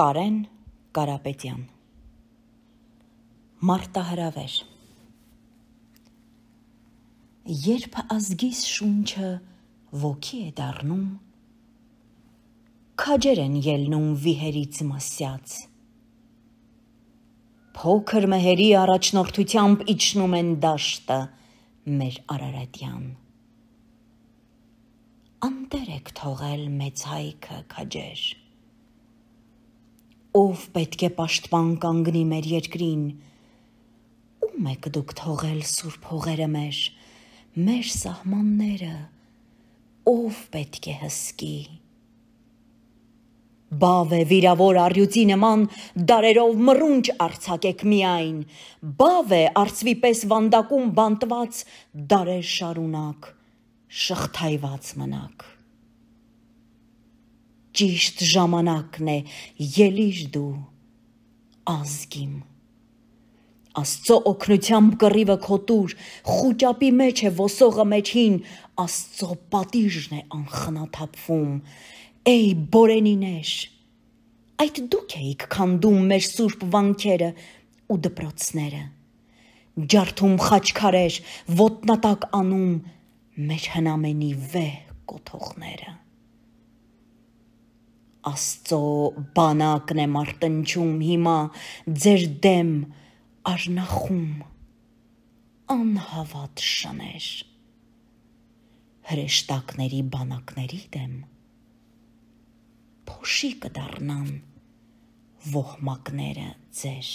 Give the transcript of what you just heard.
Կարեն Կարապետյան Մարտահրավեր Երբ ազգիս շունչը ոգի է դառնում քաջեր են ելնում վիհերից մասյած Փոքր մեհերի առաջնորդությամբ իջնում են դաշտը մեր Արարատյան Անտեր եք թողել մեծ հայքը քաջեր ով պետք է պաշտպան կանգնի մեր երկրին։ Ում եք դուք թողել սուրբ հողերը մեր, մեր սահմանները, ով պետք է հսկի։ Բավ է վիրավոր արյուծի նման դարերով մռունջ արցակեք միայն։ Բավ է արծվի պես վանդակում բանտված դարեր շարունակ, շղթայված մնաք ճիշտ ժամանակն է, ելիր դու ազգիմ։ Աստծո օկնությամբ կռիվը քոտուր, խոճապի մեջ է ոսողը մեջին, Աստծո պատիժն է անխնաթափվում։ Էй բորենիներ, այդ դուք էիք քանդում մեր սուրբ վանքերը ու դպրոցները։ Ջարդում խաչքարեր, ոտնատակ անում մեր հնամենի վե կոթողները։ Աստծո բանակն եմ արտնչում հիմա ձեր դեմ արնախում անհավատ շներ հրեշտակների բանակների դեմ փոշի կդառնան ոհմակները ձեր